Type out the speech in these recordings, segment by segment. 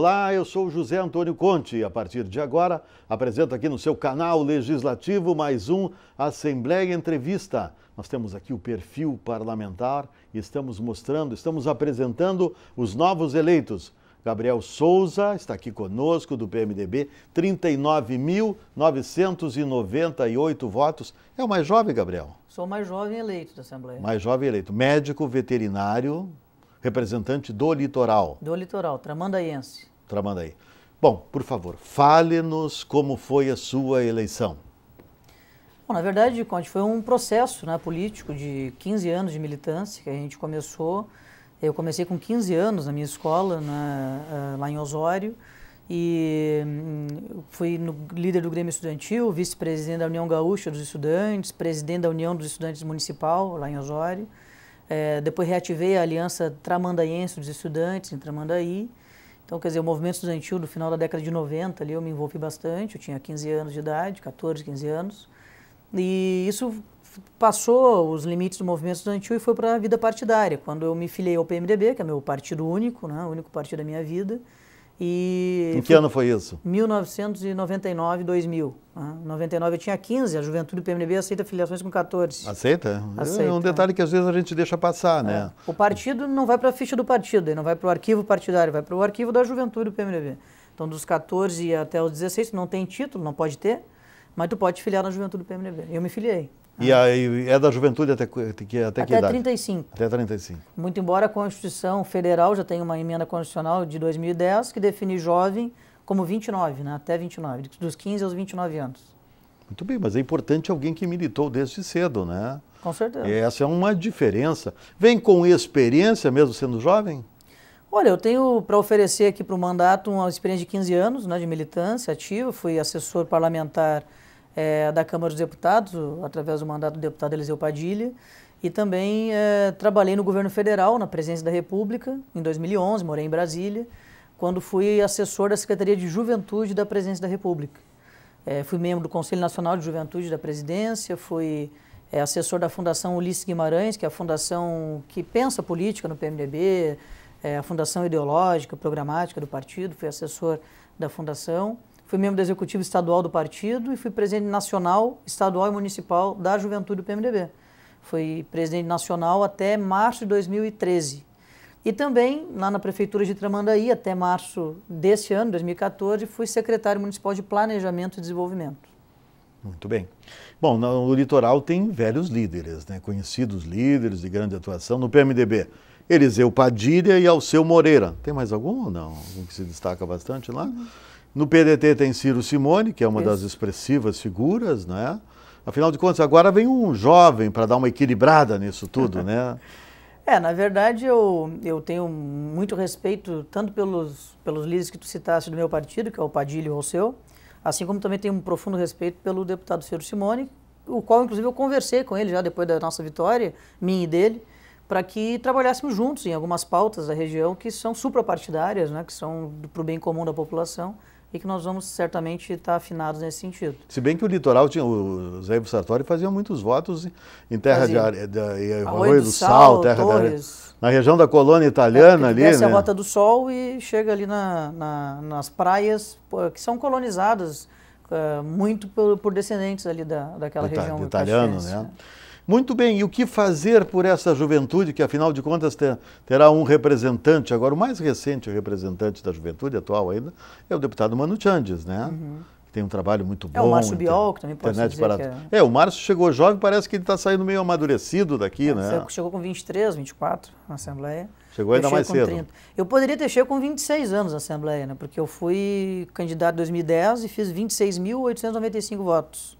Olá, eu sou José Antônio Conte e a partir de agora apresento aqui no seu canal legislativo mais um Assembleia Entrevista. Nós temos aqui o perfil parlamentar e estamos mostrando, estamos apresentando os novos eleitos. Gabriel Souza está aqui conosco do PMDB, 39.998 votos. É o mais jovem, Gabriel? Sou o mais jovem eleito da Assembleia. Mais jovem eleito. Médico veterinário, representante do litoral. Do litoral, tramandaense. Tramandaí. Bom, por favor, fale-nos como foi a sua eleição. Bom, na verdade, Conte, foi um processo né, político de 15 anos de militância que a gente começou. Eu comecei com 15 anos na minha escola, na, eh, lá em Osório, e hum, fui no, líder do Grêmio Estudantil, vice-presidente da União Gaúcha dos Estudantes, presidente da União dos Estudantes Municipal, lá em Osório. É, depois reativei a Aliança Tramandaiense dos Estudantes, em Tramandaí. Então, quer dizer, o movimento estudantil do final da década de 90, ali eu me envolvi bastante, eu tinha 15 anos de idade, 14, 15 anos, e isso passou os limites do movimento estudantil e foi para a vida partidária. Quando eu me filiei ao PMDB, que é meu partido único, né, o único partido da minha vida, e em que ano foi isso? 1999, 2000. Ah, 99 eu tinha 15, a juventude do PMDB aceita filiações com 14. Aceita? aceita é um é. detalhe é. que às vezes a gente deixa passar, né? é. né? O partido não vai para a ficha do partido, não vai para o arquivo partidário, vai para o arquivo da juventude do PMDB. Então dos 14 até os 16 não tem título, não pode ter, mas tu pode filiar na juventude do PMDB. Eu me filiei. E ah. aí é da juventude até, que, até, até que idade? Até 35. Até 35. Muito embora a Constituição Federal já tenha uma emenda constitucional de 2010 que define jovem como 29, né? até 29, dos 15 aos 29 anos. Muito bem, mas é importante alguém que militou desde cedo, né? Com certeza. E essa é uma diferença. Vem com experiência mesmo sendo jovem? Olha, eu tenho para oferecer aqui para o mandato uma experiência de 15 anos né, de militância ativa, fui assessor parlamentar é, da Câmara dos Deputados, através do mandato do deputado Eliseu Padilha, e também é, trabalhei no governo federal, na presidência da República, em 2011, morei em Brasília, quando fui assessor da Secretaria de Juventude da presidência da República. É, fui membro do Conselho Nacional de Juventude da presidência, fui é, assessor da Fundação Ulisses Guimarães, que é a fundação que pensa política no PMDB, é a fundação ideológica, programática do partido, fui assessor da fundação fui membro do executivo estadual do partido e fui presidente nacional, estadual e municipal da juventude do PMDB. Fui presidente nacional até março de 2013. E também, lá na prefeitura de Tramandaí, até março desse ano, 2014, fui secretário municipal de Planejamento e Desenvolvimento. Muito bem. Bom, no litoral tem velhos líderes, né? conhecidos líderes de grande atuação no PMDB. Eliseu Padilha e Alceu Moreira. Tem mais algum ou não? Algum que se destaca bastante lá? Uhum. No PDT tem Ciro Simone, que é uma Isso. das expressivas figuras, né? Afinal de contas, agora vem um jovem para dar uma equilibrada nisso tudo, né? É, na verdade eu, eu tenho muito respeito tanto pelos, pelos líderes que tu citaste do meu partido, que é o Padilha e o seu, assim como também tenho um profundo respeito pelo deputado Ciro Simone, o qual inclusive eu conversei com ele já depois da nossa vitória, minha e dele, para que trabalhássemos juntos em algumas pautas da região que são suprapartidárias, né, que são para o bem comum da população e que nós vamos certamente estar afinados nesse sentido. Se bem que o litoral tinha, o Zé Ivo Sartori fazia muitos votos em terra fazia. de areia, de, arroio do sal, sal terra Torres. da, na região da colônia italiana é, ali, desce né? a Rota do Sol e chega ali na, na, nas praias que são colonizadas uh, muito por, por, descendentes ali da, daquela Ita, região. italiana, né? É. Muito bem, e o que fazer por essa juventude, que afinal de contas terá um representante, agora o mais recente representante da juventude atual ainda, é o deputado Mano Chandes, né? Uhum tem um trabalho muito bom. É o Márcio Biol, que também pode internet dizer para... é... é... o Márcio chegou jovem, parece que ele está saindo meio amadurecido daqui, é, né? Chegou com 23, 24 na Assembleia. Chegou ainda mais cedo. 30. Eu poderia ter chegado com 26 anos na Assembleia, né? Porque eu fui candidato em 2010 e fiz 26.895 votos.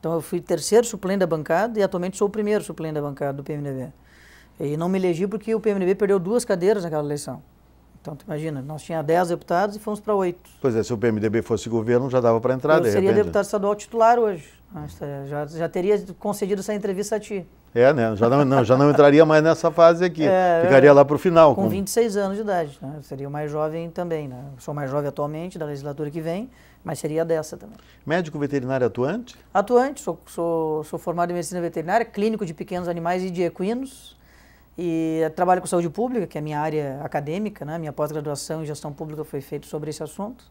Então eu fui terceiro suplente da bancada e atualmente sou o primeiro suplente da bancada do PMDB. E não me elegi porque o PMDB perdeu duas cadeiras naquela eleição. Então, tu imagina, nós tínhamos 10 deputados e fomos para 8. Pois é, se o PMDB fosse governo, já dava para entrar, Eu de seria repente. deputado estadual titular hoje. Eh, já, já teria concedido essa entrevista a ti. É, né? Já não, não, já não entraria mais nessa fase aqui. É, Ficaria lá para o final. Com, com 26 anos de idade, né? Eu seria o mais jovem também, né? Eu sou mais jovem atualmente, da legislatura que vem, mas seria dessa também. Médico veterinário atuante? Atuante, sou, sou, sou formado em medicina veterinária, clínico de pequenos animais e de equinos. E trabalho com saúde pública, que é a minha área acadêmica, né? Minha pós-graduação em gestão pública foi feita sobre esse assunto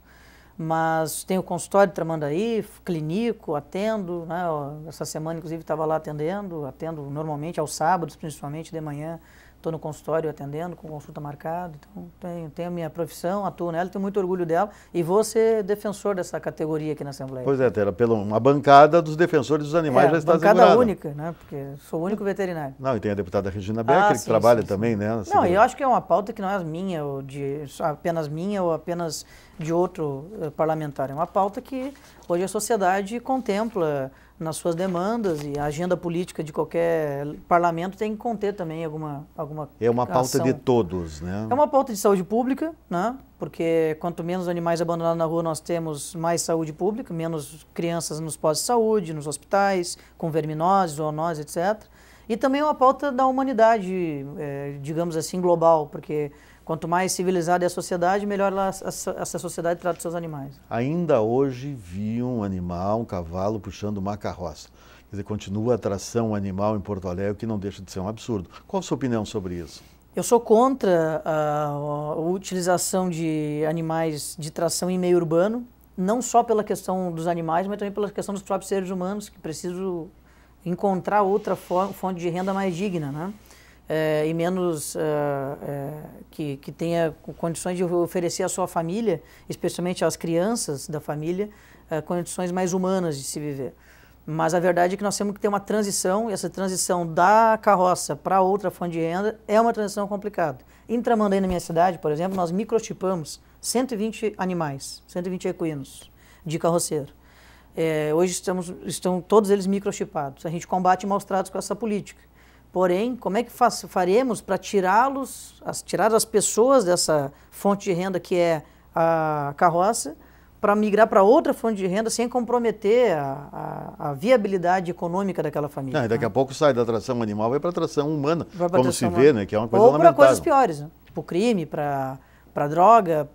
mas tenho consultório de Tramandaí, clínico, atendo, né? essa semana inclusive estava lá atendendo, atendo normalmente aos sábados, principalmente de manhã, estou no consultório atendendo, com consulta marcada, então tenho, tenho a minha profissão, atuo nela, tenho muito orgulho dela e vou ser defensor dessa categoria aqui na Assembleia. Pois é, Tera, pela uma bancada dos defensores dos animais é, já está bancada assegurada. única, né? Porque sou o único veterinário. Não, e tem a deputada Regina Becker, ah, sim, que trabalha sim, também, né? Não, eu acho que é uma pauta que não é minha, ou de, apenas minha ou apenas de outro eh, parlamentar. É uma pauta que hoje a sociedade contempla nas suas demandas e a agenda política de qualquer parlamento tem que conter também alguma alguma é uma pauta ação. de todos né é uma pauta de saúde pública né porque quanto menos animais abandonados na rua nós temos mais saúde pública menos crianças nos postos de saúde nos hospitais com verminoses zoonoses etc e também é uma pauta da humanidade é, digamos assim global porque Quanto mais civilizada é a sociedade, melhor ela, essa sociedade trata os seus animais. Ainda hoje vi um animal, um cavalo, puxando uma carroça. Quer dizer, continua a tração animal em Porto Alegre, que não deixa de ser um absurdo. Qual a sua opinião sobre isso? Eu sou contra a, ah, a utilização de animais de tração em meio urbano, não só pela questão dos animais, mas também pela questão dos próprios seres humanos, que precisam encontrar outra fonte de renda mais digna, né? é, e menos é, que, que tenha condições de oferecer à sua família, especialmente às crianças da família, condições mais humanas de se viver. Mas a verdade é que nós temos que ter uma transição, e essa transição da carroça para outra fonte de renda é uma transição complicada. Em Tramandaí, na minha cidade, por exemplo, nós microtipamos 120 animais, 120 equinos de carroceiro. É, hoje estamos, estão todos eles microchipados. A gente combate maus tratos com essa política. Porém, como é que faremos para tirá-los, as, tirar as pessoas dessa fonte de renda que é a carroça, para migrar para outra fonte de renda sem comprometer a, a, a viabilidade econômica daquela família? Não, daqui a né? pouco sai da atração animal vai para a humana, pra como se vê, né? Que é uma coisa Ou para coisas piores, né? para o tipo crime, para para droga,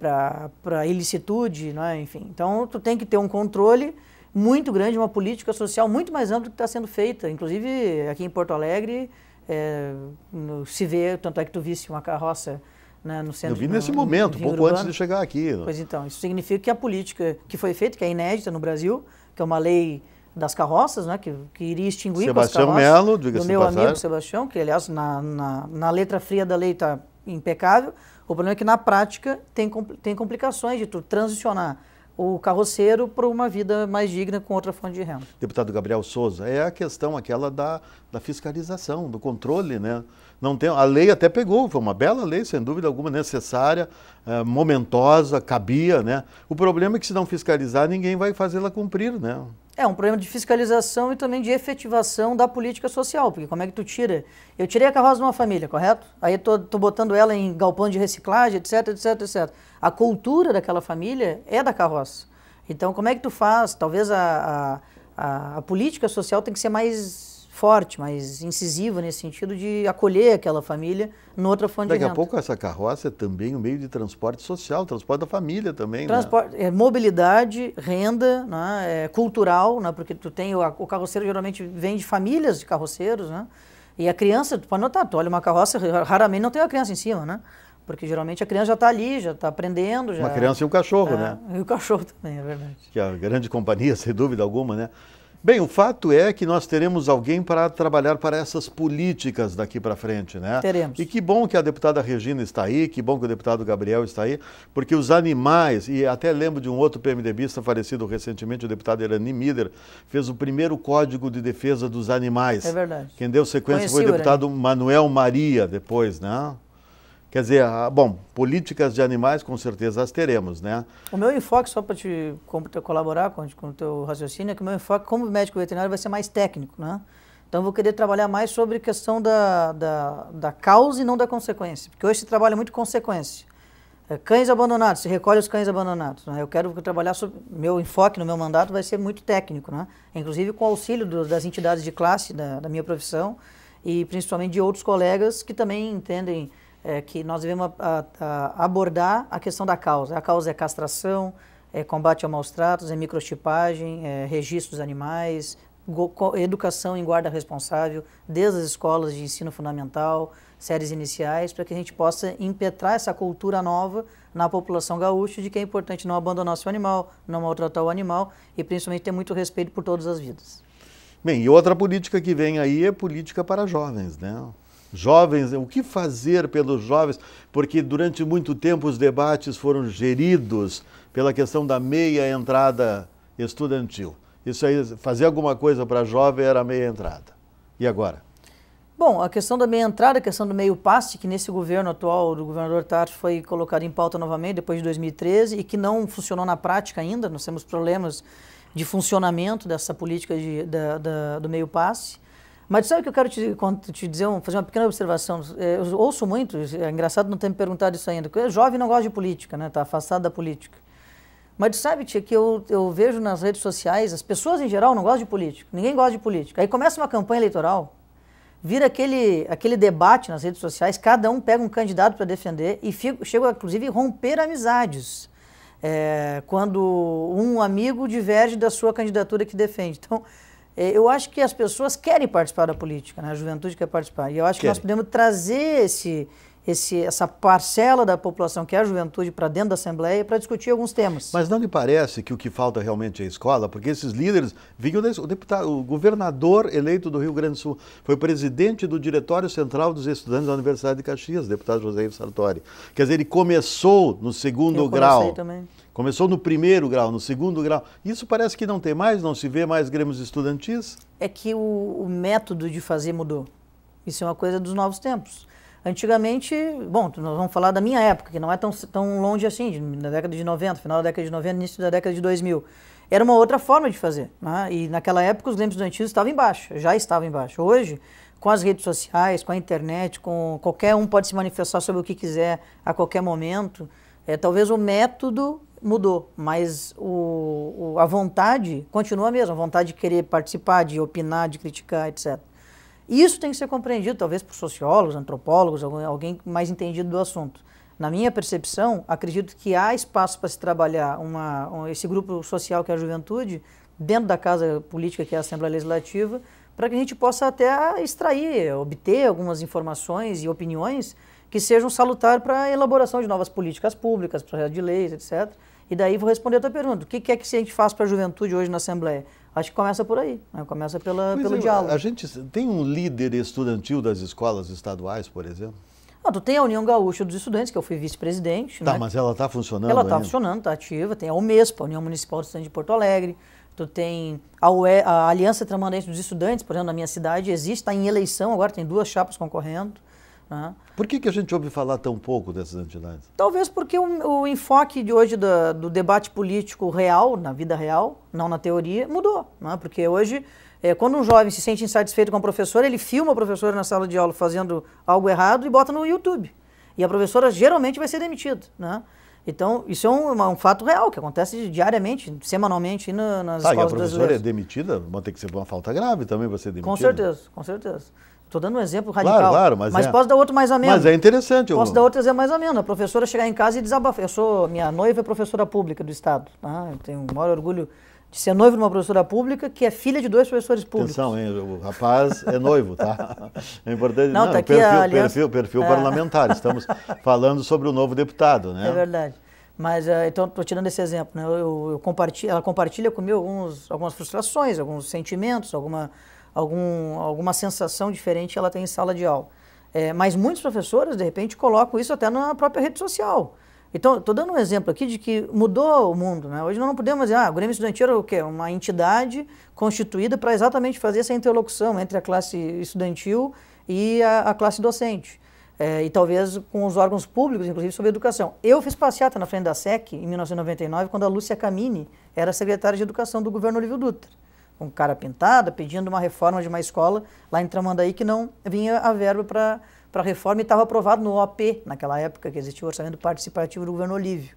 para ilicitude, né? enfim. Então, tu tem que ter um controle muito grande, uma política social muito mais ampla que está sendo feita. Inclusive, aqui em Porto Alegre, é, no, se vê, tanto é que tu viste uma carroça né, no centro. Eu vi nesse no, momento, pouco urbano. antes de chegar aqui. Pois então, isso significa que a política que foi feita, que é inédita no Brasil, que é uma lei das carroças, né, que, que iria extinguir Sebastião com as carroças, Melo, diga do meu amigo Sebastião, que aliás na, na, na letra fria da lei está impecável, o problema é que na prática tem, tem complicações de tu transicionar o carroceiro para uma vida mais digna com outra fonte de renda. Deputado Gabriel Souza, é a questão aquela da, da fiscalização, do controle, né? Não tem, a lei até pegou, foi uma bela lei, sem dúvida alguma, necessária, é, momentosa, cabia, né? O problema é que se não fiscalizar, ninguém vai fazê-la cumprir, né? É um problema de fiscalização e também de efetivação da política social, porque como é que tu tira? Eu tirei a carroça de uma família, correto? Aí tô, tô botando ela em galpão de reciclagem, etc, etc, etc. A cultura daquela família é da carroça. Então como é que tu faz? Talvez a, a, a, a política social tem que ser mais forte, mais incisiva nesse sentido de acolher aquela família no outra fonte Daqui de renda. a pouco essa carroça é também um meio de transporte social, transporte da família também, transporte, né? é, mobilidade, renda, né? é, cultural, né? porque tu tem, o, o carroceiro geralmente vem de famílias de carroceiros, né? E a criança, tu pode notar, tu olha uma carroça, raramente não tem a criança em cima, né? Porque geralmente a criança já está ali, já está aprendendo. Já... Uma criança e um cachorro, é, né? E o cachorro também, é verdade. Que é a grande companhia, sem dúvida alguma, né? Bem, o fato é que nós teremos alguém para trabalhar para essas políticas daqui para frente, né? Teremos. E que bom que a deputada Regina está aí, que bom que o deputado Gabriel está aí, porque os animais, e até lembro de um outro PMDBista falecido recentemente, o deputado Erani Mider, fez o primeiro Código de Defesa dos Animais. É verdade. Quem deu sequência Conheci foi o deputado Manuel Maria, depois, né? Quer dizer, ah, bom, políticas de animais com certeza as teremos, né? O meu enfoque, só para te, colaborar com, com o teu raciocínio, é que o meu enfoque como médico veterinário vai ser mais técnico, né? Então eu vou querer trabalhar mais sobre questão da, da, da causa e não da consequência, porque hoje se trabalha muito consequência. É, cães abandonados, se recolhe os cães abandonados. Né? Eu quero trabalhar sobre, meu enfoque no meu mandato vai ser muito técnico, né? Inclusive com auxílio do, das entidades de classe da, da minha profissão e principalmente de outros colegas que também entendem é que nós devemos a, ah, a ah, ah, abordar a questão da causa. A causa é castração, é combate ao maus tratos, é microchipagem, é registro dos animais, educação em guarda responsável, desde as escolas de ensino fundamental, séries iniciais, para que a gente possa impetrar essa cultura nova na população gaúcha de que é importante não abandonar seu animal, não maltratar o animal e principalmente ter muito respeito por todas as vidas. Bem, e outra política que vem aí é política para jovens, né? Jovens, o que fazer pelos jovens? Porque durante muito tempo os debates foram geridos pela questão da meia entrada estudantil. Isso aí, fazer alguma coisa para jovem era a meia entrada. E agora? Bom, a questão da meia entrada, a questão do meio passe, que nesse governo atual do governador Tati foi colocado em pauta novamente depois de 2013 e que não funcionou na prática ainda, nós temos problemas de funcionamento dessa política de, da, da, do meio passe. Mas sabe o que eu quero te, te dizer, um, fazer uma pequena observação? É, eu ouço muito, é engraçado não ter me perguntado isso ainda, porque é jovem não gosta de política, né? Está afastado da política. Mas sabe, tia, que eu, eu vejo nas redes sociais, as pessoas em geral não gostam de política, ninguém gosta de política. Aí começa uma campanha eleitoral, vira aquele, aquele debate nas redes sociais, cada um pega um candidato para defender e chega, inclusive, a romper amizades. É, quando um amigo diverge da sua candidatura que defende. Então, é, eu acho que as pessoas querem participar da política, né? a juventude quer participar. E eu acho que nós podemos trazer esse, esse, essa parcela da população que é a juventude para dentro da Assembleia para discutir alguns temas. Mas não me parece que o que falta realmente é a escola, porque esses líderes vinham o deputado, o governador eleito do Rio Grande do Sul foi presidente do Diretório Central dos Estudantes da Universidade de Caxias, deputado José Ivo Sartori. Quer dizer, ele começou no segundo Eu grau. Também. Começou no primeiro grau, no segundo grau. Isso parece que não tem mais, não se vê mais grêmios estudantis. É que o, o método de fazer mudou. Isso é uma coisa dos novos tempos. Antigamente, bom, nós vamos falar da minha época, que não é tão, tão longe assim, na década de 90, final da década de 90, início da década de 2000. Era uma outra forma de fazer. Né? E naquela época os grêmios estudantis estavam embaixo, já estavam embaixo. Hoje, com as redes sociais, com a internet, com qualquer um pode se manifestar sobre o que quiser a qualquer momento. É, talvez o método mudou, mas o, o, a vontade continua a mesma, a vontade de querer participar, de opinar, de criticar, etc. Isso tem que ser compreendido, talvez, por sociólogos, antropólogos, alguém mais entendido do assunto. Na minha percepção, acredito que há espaço para se trabalhar uma, um, esse grupo social que é a juventude, dentro da casa política que é a Assembleia Legislativa, para que a gente possa até extrair, obter algumas informações e opiniões que sejam salutares para a elaboração de novas políticas públicas, projetos de leis, etc. E daí vou responder a tua pergunta. O que é que a gente faz para a juventude hoje na Assembleia? Acho que começa por aí, né? começa pela, pelo é, diálogo. A gente tem um líder estudantil das escolas estaduais, por exemplo? Ah, tu tem a União Gaúcha dos Estudantes, que eu fui vice-presidente. Tá, né? mas ela está funcionando Ela está funcionando, está ativa. Tem a UMESPA, a União Municipal dos Estudantes de Porto Alegre. Tu tem a, UE, a Aliança Tramandense dos Estudantes, por exemplo, na minha cidade existe, está em eleição agora, tem duas chapas concorrendo. Né? Por que, que a gente ouve falar tão pouco dessas entidades? Talvez porque o, o enfoque de hoje do, do, debate político real, na vida real, não na teoria, mudou. Né? Porque hoje, é, quando um jovem se sente insatisfeito com a professora, ele filma a professora na sala de aula fazendo algo errado e bota no YouTube. E a professora geralmente vai ser demitida. Né? Então, isso é um, um fato real que acontece diariamente, semanalmente na, nas tá, escolas e a professora é demitida, vai ter que ser uma falta grave também para ser demitida. Com certeza, com certeza. Estou dando um exemplo radical. Claro, claro, mas, mas é... posso dar outro mais ameno. Mas é interessante. Posso eu... dar outro exemplo mais ameno. A professora chegar em casa e desabafar. Eu sou, minha noiva é professora pública do Estado. Tá? Eu tenho o maior orgulho de ser noivo de uma professora pública que é filha de dois professores públicos. Atenção, hein? o rapaz é noivo, tá? É importante. Não, não tá aqui perfil, a perfil, perfil é. parlamentar. Estamos falando sobre o novo deputado, né? É verdade. Mas eh, então estou tirando esse exemplo, né? Eu, eu compartilho, ela compartilha comigo alguns, algumas frustrações, alguns sentimentos, alguma, algum, alguma sensação diferente ela tem em sala de aula. É, mas muitos professores, de repente, colocam isso até na própria rede social. Então, estou dando um exemplo aqui de que mudou o mundo. Né? Hoje nós não podemos dizer, ah, o Grêmio Estudantil era o quê? Uma entidade constituída para exatamente fazer essa interlocução entre a classe estudantil e a, a classe docente. É, e talvez com os órgãos públicos, inclusive, sobre educação. Eu fiz passeata na frente da SEC em 1999, quando a Lúcia Camini era secretária de Educação do governo Olívio Dutra. Um cara pintada, pedindo uma reforma de uma escola lá em Tramandaí que não vinha a verba para para a reforma e estava aprovado no OP, naquela época que existia o orçamento participativo do governo Olívio.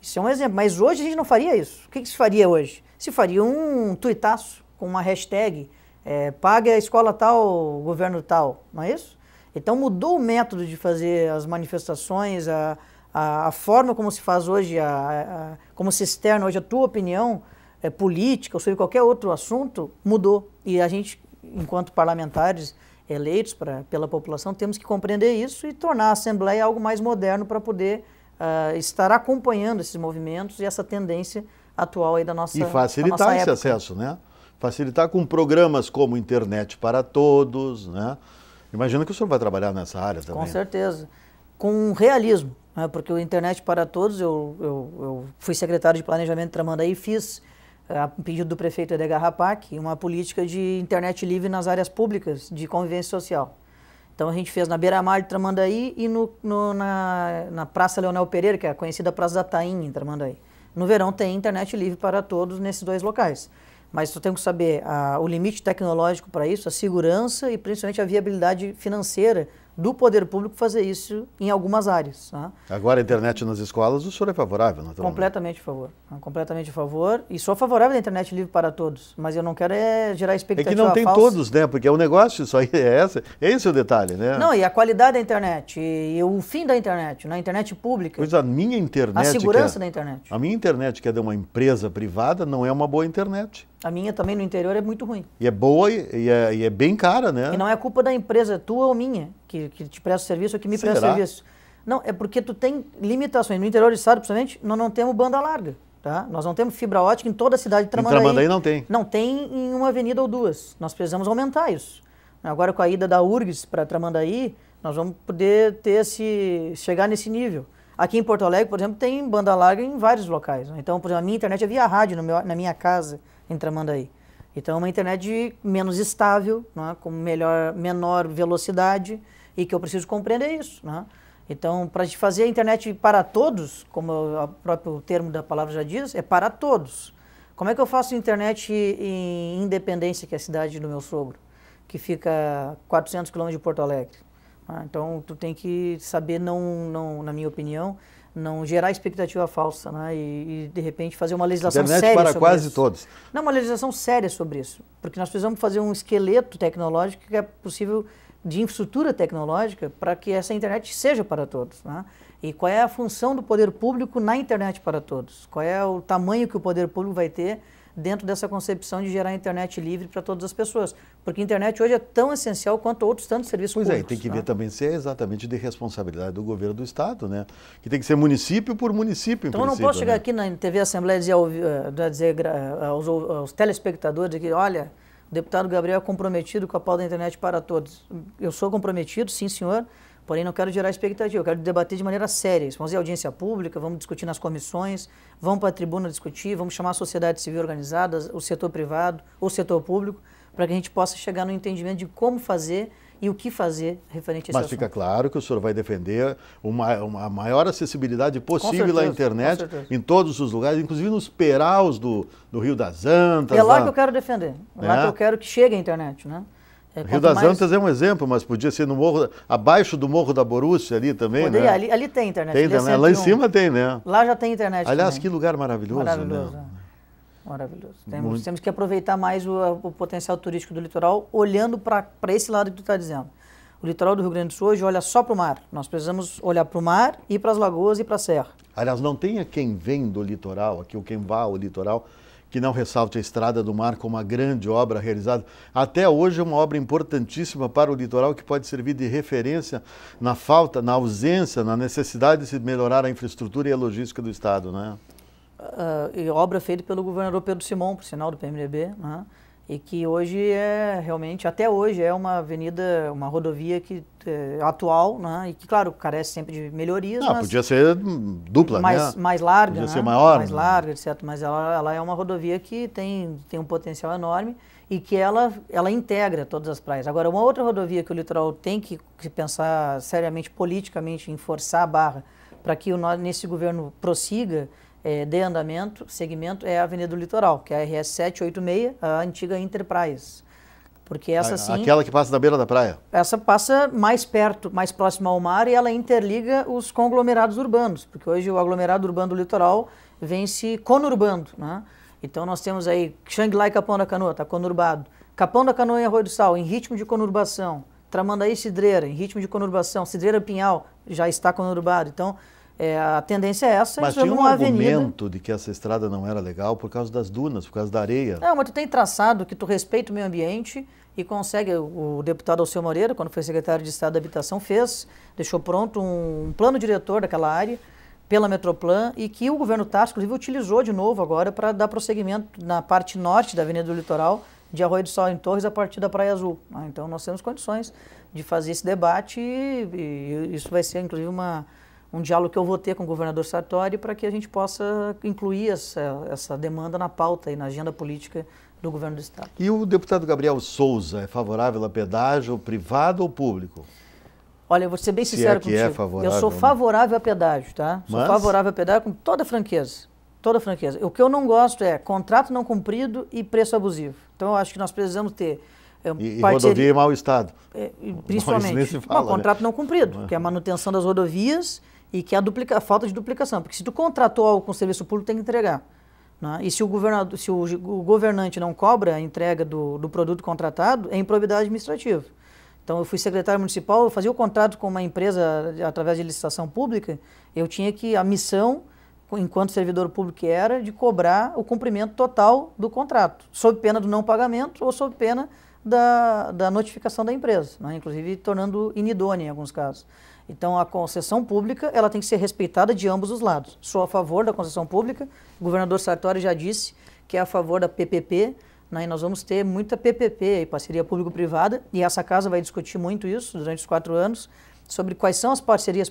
Isso é um exemplo, mas hoje a gente não faria isso. O que, que se faria hoje? Se faria um tuitaço com uma hashtag, é, pague a escola tal, governo tal, não é isso? Então mudou o método de fazer as manifestações, a, a, a forma como se faz hoje, a, a, como se externa hoje a tua opinião é, política ou sobre qualquer outro assunto, mudou. E a gente, enquanto parlamentares, eleitos pra, pela população, temos que compreender isso e tornar a Assembleia algo mais moderno para poder uh, estar acompanhando esses movimentos e essa tendência atual aí da nossa E facilitar nossa esse acesso, né? Facilitar com programas como Internet para Todos, né? Imagino que o senhor vai trabalhar nessa área também. Com certeza. Com realismo, né? porque o Internet para Todos, eu, eu, eu fui secretário de Planejamento de Tramandaí e fiz a pedido do prefeito Edgar Rapac, uma política de internet livre nas áreas públicas de convivência social. Então a gente fez na beira-mar de Tramandaí e no, no, na, na Praça Leonel Pereira, que é a conhecida Praça da Taim, em Tramandaí. No verão tem internet livre para todos nesses dois locais. Mas eu tem que saber a, o limite tecnológico para isso, a segurança e principalmente a viabilidade financeira do poder público fazer isso em algumas áreas. Né? Agora a internet nas escolas, o senhor é favorável, naturalmente? Completamente a favor. Completamente a favor. E sou favorável à internet livre para todos, mas eu não quero é gerar expectativa É que não tem falsa. todos, né? Porque é um negócio, isso é aí é Esse é o detalhe, né? Não, e a qualidade da internet, e, e o fim da internet, na né? internet pública. Pois a minha internet... A é segurança é, da internet. A minha internet, que é de uma empresa privada, não é uma boa internet. A minha também no interior é muito ruim. E é boa e é, e é bem cara, né? E não é culpa da empresa é tua ou minha que, que te presta serviço ou que me Será? presta serviço. Não, é porque tu tem limitações. No interior do estado, principalmente, nós não temos banda larga. Tá? Nós não temos fibra ótica em toda a cidade de Tramandaí. Em Tramandaí não tem. Não tem em uma avenida ou duas. Nós precisamos aumentar isso. Agora com a ida da URGS para Tramandaí, nós vamos poder ter esse, chegar nesse nível. Aqui em Porto Alegre, por exemplo, tem banda larga em vários locais. Né? Então, por exemplo, a minha internet é via rádio meu, na minha casa entramando aí Então é uma internet menos estável, né, com melhor, menor velocidade e que eu preciso compreender isso. Né? Então, para fazer a internet para todos, como o próprio termo da palavra já diz, é para todos. Como é que eu faço internet em Independência, que é a cidade do meu sogro, que fica 400 quilômetros de Porto Alegre? Ah, então, tu tem que saber, não, não, na minha opinião, não gerar expectativa falsa, né? E, e de repente fazer uma legislação Internet séria para sobre quase isso. todos. Não, uma legislação séria sobre isso, porque nós precisamos fazer um esqueleto tecnológico que é possível de infraestrutura tecnológica para que essa internet seja para todos, né? E qual é a função do poder público na internet para todos? Qual é o tamanho que o poder público vai ter dentro dessa concepção de gerar internet livre para todas as pessoas. Porque a internet hoje é tão essencial quanto outros tantos serviços pois é, públicos. Pois é, tem que né? ver também se é exatamente de responsabilidade do governo do Estado, né? Que tem que ser município por município, Então eu não posso chegar né? aqui na TV Assembleia e dizer, ao, eh, né, dizer eh, aos, aos telespectadores que, olha, o deputado Gabriel é comprometido com a pauta da internet para todos. Eu sou comprometido, sim, senhor, Porém, não quero gerar expectativa, eu quero debater de maneira séria. Vamos fazer audiência pública, vamos discutir nas comissões, vamos para a tribuna discutir, vamos chamar a sociedade civil organizada, o setor privado, o setor público, para que a gente possa chegar no entendimento de como fazer e o que fazer referente a esse Mas assunto. fica claro que o senhor vai defender uma, uma maior acessibilidade possível certeza, à internet em todos os lugares, inclusive nos peraus do, do Rio das Antas. É lá, lá que eu quero defender, é lá né? que eu quero que chegue a internet, né? É, Rio das mais... Antas é um exemplo, mas podia ser no morro, abaixo do morro da Borússia ali também, podia, né? Ali, ali tem internet. Tem, né? Lá em cima tem, né? Lá já tem internet. Aliás, também. que lugar maravilhoso, maravilhoso né? Maravilhoso. É. Temos, temos, que aproveitar mais o, o, potencial turístico do litoral, olhando para esse lado que tu está dizendo. O litoral do Rio Grande do Sul hoje olha só para o mar. Nós precisamos olhar para o mar e para as lagoas e para a serra. Aliás, não tenha quem vem do litoral aqui ou quem vá ao litoral que não ressalte a Estrada do Mar como uma grande obra realizada. Até hoje é uma obra importantíssima para o litoral que pode servir de referência na falta, na ausência, na necessidade de se melhorar a infraestrutura e a logística do Estado, né? Uh, e obra feita pelo governador Pedro Simão, por sinal do PMDB, né? e que hoje é realmente, até hoje, é uma avenida, uma rodovia que é, atual, né? e que, claro, carece sempre de melhorias. Não, podia ser dupla, né? mais, né? Mais larga, podia né? ser maior. Mais né? larga, etc. Mas ela, ela é uma rodovia que tem, tem um potencial enorme e que ela, ela integra todas as praias. Agora, uma outra rodovia que o litoral tem que, que pensar seriamente, politicamente, em forçar a barra para que o, nesse governo prossiga, é, de andamento, segmento, é a Avenida do Litoral, que é a RS 786, a antiga Interpraias, Porque essa sim. Aquela que passa da beira da praia? Essa passa mais perto, mais próxima ao mar e ela interliga os conglomerados urbanos, porque hoje o aglomerado urbano do litoral vem se conurbando. Né? Então nós temos aí Xangri-Lá e Capão da Canoa, está conurbado. Capão da Canoa e Arroio do Sal, em ritmo de conurbação. Tramandaí e Cidreira, em ritmo de conurbação. Cidreira Pinhal já está conurbado. Então é, a tendência é essa. Mas tinha um argumento de que essa estrada não era legal por causa das dunas, por causa da areia. Não, mas tu tem traçado que tu respeita o meio ambiente e consegue, o deputado Alceu Moreira, quando foi secretário de Estado da Habitação, fez, deixou pronto um plano diretor daquela área pela Metroplan e que o governo Tarso, inclusive, utilizou de novo agora para dar prosseguimento na parte norte da Avenida do Litoral, de Arroio do Sol em Torres, a partir da Praia Azul. Ah, então nós temos condições de fazer esse debate e, e isso vai ser, inclusive, uma um diálogo que eu vou ter com o governador Sartori para que a gente possa incluir essa, essa demanda na pauta e na agenda política do governo do Estado. E o deputado Gabriel Souza é favorável a pedágio privado ou público? Olha, eu vou ser bem Se é sincero é contigo. É favorável, eu sou favorável a pedágio, tá? Mas... Sou favorável a pedágio com toda franqueza. Toda franqueza. O que eu não gosto é contrato não cumprido e preço abusivo. Então eu acho que nós precisamos ter é, e, parceria... rodovia em é mau estado. É, principalmente. Mas fala, né? contrato né? não cumprido, é? que é a manutenção das rodovias e que é a, duplica, a falta de duplicação, porque se tu contratou algo com serviço público, tem que entregar. Né? E se, o, governador, se o, governante não cobra a entrega do, do produto contratado, é improbidade administrativa. Então, eu fui secretário municipal, eu fazia o contrato com uma empresa através de licitação pública, eu tinha que, a missão, enquanto servidor público que era, de cobrar o cumprimento total do contrato, sob pena do não pagamento ou sob pena da, da notificação da empresa, né? inclusive tornando inidônea em alguns casos. Então a concessão pública ela tem que ser respeitada de ambos os lados. Sou a favor da concessão pública, o governador Sartori já disse que é a favor da PPP, né, e nós vamos ter muita PPP, parceria público-privada, e essa casa vai discutir muito isso durante os quatro anos, sobre quais são as parcerias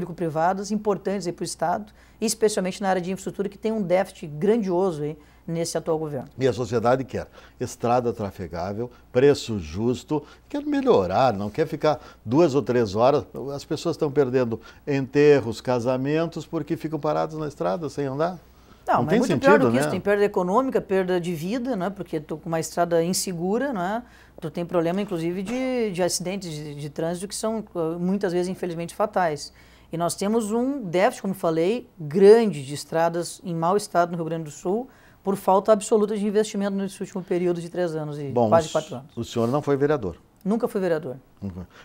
público-privadas importantes para o Estado, especialmente na área de infraestrutura, que tem um déficit grandioso aí, nesse atual governo. E a sociedade quer estrada trafegável, preço justo, quer melhorar, não quer ficar duas ou três horas. As pessoas estão perdendo enterros, casamentos, porque ficam paradas na estrada sem andar. Não, não mas tem é muito sentido, pior do que né? isso. Tem perda econômica, perda de vida, né? porque estou com uma estrada insegura, né? tu tem problema, inclusive, de, de acidentes de, de trânsito que são ah, muitas vezes, infelizmente, fatais. E nós temos um déficit, como falei, grande de estradas em mau estado no Rio Grande do Sul por falta absoluta de investimento nesse último período de três anos e Bom, quase quatro anos. O senhor não foi vereador? Nunca fui vereador.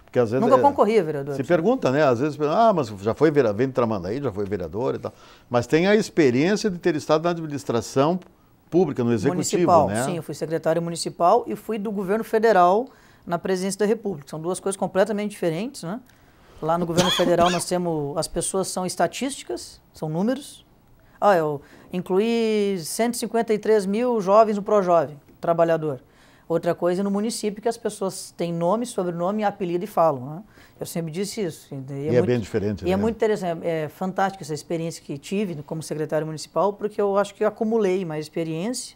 Porque às vezes, Nunca é, concorria vereador. Se pergunta, né? Às vezes, ah, mas já foi vereador, vem de Tramandaí, já foi vereador e tal. Mas tem a experiência de ter estado na administração pública, no executivo, municipal, né? Sim, eu fui secretário municipal e fui do governo federal na presidência da República. São duas coisas completamente diferentes, né? Lá no governo federal nós temos, as pessoas são estatísticas, são números, ah, eu incluí 153 mil jovens no Projovem, trabalhador. Outra coisa é no município que as pessoas têm nome, sobrenome, apelido e falam. Né? Eu sempre disse isso. E, é, é, muito, bem diferente. E é né? é muito interessante, é fantástica essa experiência que tive como secretário municipal, porque eu acho que eu acumulei mais experiência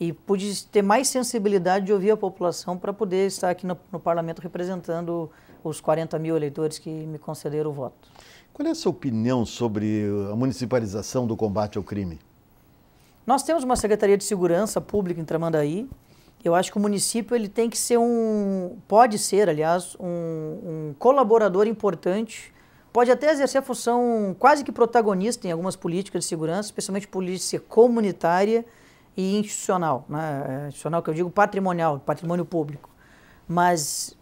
e pude ter mais sensibilidade de ouvir a população para poder estar aqui no, no parlamento representando os 40 mil eleitores que me concederam o voto. Qual é a sua opinião sobre a municipalização do combate ao crime? Nós temos uma Secretaria de Segurança Pública em Tramandaí. Eu acho que o município ele tem que ser um, pode ser, aliás, um, um colaborador importante, pode até exercer a função quase que protagonista em algumas políticas de segurança, especialmente polícia comunitária e institucional, né? É, institucional que eu digo patrimonial, patrimônio público. Mas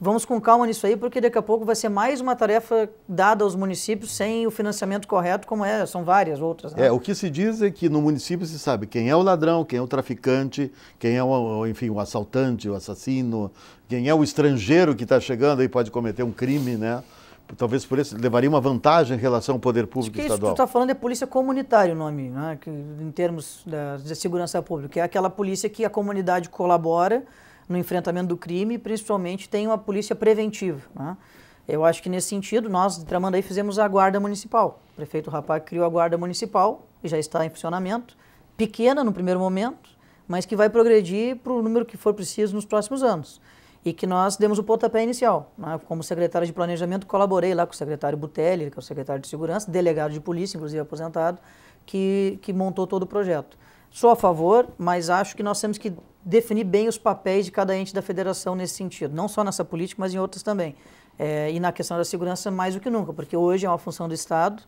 vamos com calma nisso aí, porque daqui a pouco vai ser mais uma tarefa dada aos municípios sem o financiamento correto, como é, são várias outras. Né? É, o que se diz é que no município se sabe quem é o ladrão, quem é o traficante, quem é o, enfim, o assaltante, o assassino, quem é o estrangeiro que está chegando e pode cometer um crime, né? Talvez por isso levaria uma vantagem em relação ao poder público que estadual. É isso que você está tá falando é polícia comunitária, o nome, né? que, em termos da, da segurança pública. É aquela polícia que a comunidade colabora no enfrentamento do crime, principalmente tem uma polícia preventiva. Né? Eu acho que nesse sentido, nós de Tramandaí fizemos a guarda municipal. O prefeito Rapaz criou a guarda municipal, que já está em funcionamento, pequena no primeiro momento, mas que vai progredir para o número que for preciso nos próximos anos. E que nós demos o pontapé inicial. Né? Como secretário de Planejamento, colaborei lá com o secretário Butelli, que é o secretário de Segurança, delegado de Polícia, inclusive aposentado, que, que montou todo o projeto. Sou a favor, mas acho que nós temos que definir bem os papéis de cada ente da federação nesse sentido, não só nessa política, mas em outras também. É, e na questão da segurança, mais do que nunca, porque hoje é uma função do Estado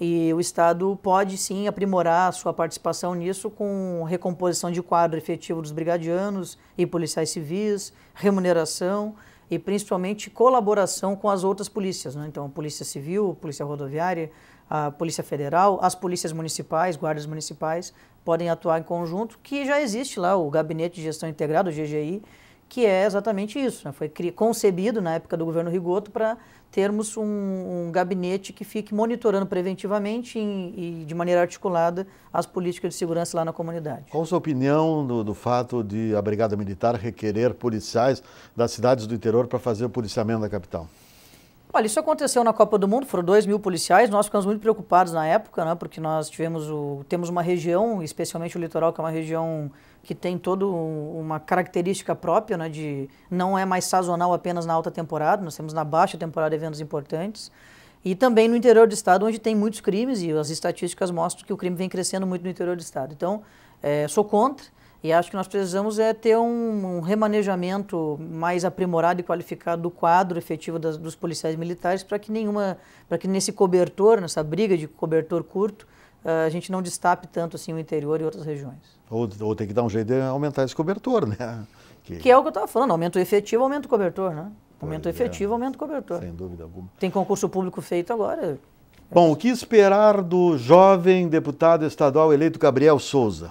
e o Estado pode sim aprimorar a sua participação nisso com recomposição de quadro efetivo dos brigadianos e policiais civis, remuneração e principalmente colaboração com as outras polícias, né? então polícia civil, a polícia rodoviária, a polícia federal, as polícias municipais, guardas municipais, podem atuar em conjunto, que já existe lá o Gabinete de Gestão Integrada, o GGI, que é exatamente isso. Né? Foi concebido na época do governo Rigoto para termos um, um, gabinete que fique monitorando preventivamente em, e de maneira articulada as políticas de segurança lá na comunidade. Qual a sua opinião do, do fato de a Brigada Militar requerer policiais das cidades do interior para fazer o policiamento da capital? Olha, isso aconteceu na Copa do Mundo, foram 2 mil policiais, nós ficamos muito preocupados na época, né, porque nós tivemos o, temos uma região, especialmente o litoral, que é uma região que tem toda uma característica própria, né, de não é mais sazonal apenas na alta temporada, nós temos na baixa temporada eventos importantes, e também no interior do estado, onde tem muitos crimes, e as estatísticas mostram que o crime vem crescendo muito no interior do estado. Então, é, sou contra, e acho que nós precisamos é ter um, um remanejamento mais aprimorado e qualificado do quadro efetivo das, dos policiais militares para que nenhuma, para que nesse cobertor, nessa briga de cobertor curto, eh, a gente não destape tanto assim o interior e outras regiões. Ou, ou tem que dar um jeito de aumentar esse cobertor, né? Que, que é o que eu estava falando, aumento efetivo, aumento cobertor, né? Aumento pois é. efetivo, é. aumento cobertor. Sem dúvida alguma. Tem concurso público feito agora. Bom, o que esperar do jovem deputado estadual eleito Gabriel Souza?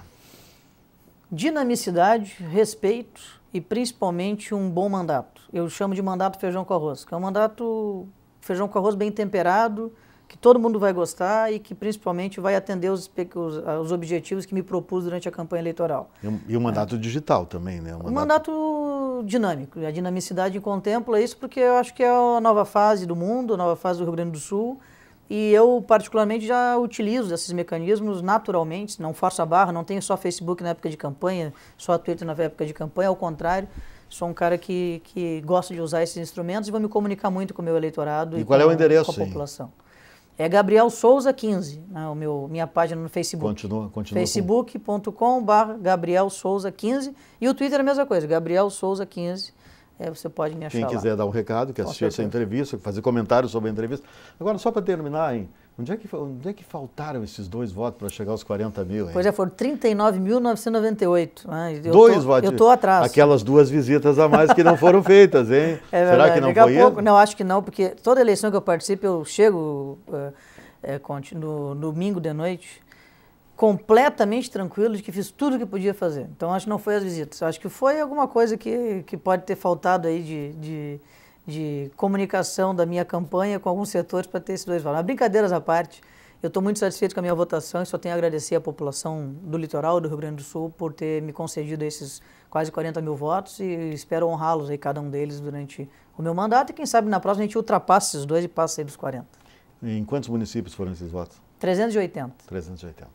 dinamicidade, respeito e principalmente um bom mandato. Eu chamo de mandato feijão com arroz, que é um mandato feijão com arroz bem temperado, que todo mundo vai gostar e que principalmente vai atender os, os, ah, os objetivos que me propus durante a campanha eleitoral. E, um o mandato é. digital também, né? O mandato... Um mandato... dinâmico. A dinamicidade contempla isso porque eu acho que é a nova fase do mundo, a nova fase do Rio Grande do Sul. E eu, particularmente, já utilizo esses mecanismos naturalmente, não forço a barra, não tenho só Facebook na época de campanha, só Twitter na época de campanha, ao contrário. Sou um cara que, que gosta de usar esses instrumentos e vou me comunicar muito com o meu eleitorado e, e qual com, é o endereço, com a população. É Gabriel Souza 15, né, o meu, minha página no Facebook. Continua, continua. Facebook.com.br Gabriel Souza 15 e o Twitter é a mesma coisa, Gabriel Souza 15 é, você pode me achar Quem quiser lá. dar um recado, que assistiu essa entrevista, fazer comentários sobre a entrevista. Agora, só para terminar, hein? Onde é, que, onde é que faltaram esses dois votos para chegar aos 40 mil? Hein? Pois é, foram 39.998. Né? dois tô, votos? Eu estou atrás. Aquelas duas visitas a mais que não foram feitas, hein? É Será que não Daqui foi pouco, Não, acho que não, porque toda eleição que eu participo, eu chego é, é, no domingo de noite completamente tranquilo de que fiz tudo o que podia fazer. Então acho que não foi as visitas, acho que foi alguma coisa que, que pode ter faltado aí de, de, de comunicação da minha campanha com alguns setores para ter esses dois valores. Mas, brincadeiras à parte, eu estou muito satisfeito com a minha votação e só tenho a agradecer à população do litoral do Rio Grande do Sul por ter me concedido esses quase 40 mil votos e espero honrá-los aí, cada um deles, durante o meu mandato. E quem sabe na próxima a gente ultrapassa esses dois e passa aí dos 40. em quantos municípios foram esses votos? 380. 380.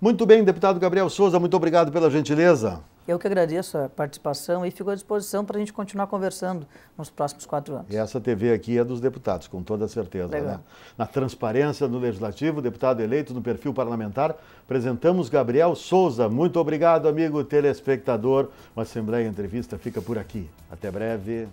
Muito bem, deputado Gabriel Souza, muito obrigado pela gentileza. Eu que agradeço a participação e fico à disposição para a gente continuar conversando nos próximos quatro anos. E essa TV aqui é dos deputados, com toda certeza. Né? Na transparência no Legislativo, deputado eleito no perfil parlamentar, apresentamos Gabriel Souza. Muito obrigado, amigo telespectador. Uma Assembleia Entrevista fica por aqui. Até breve.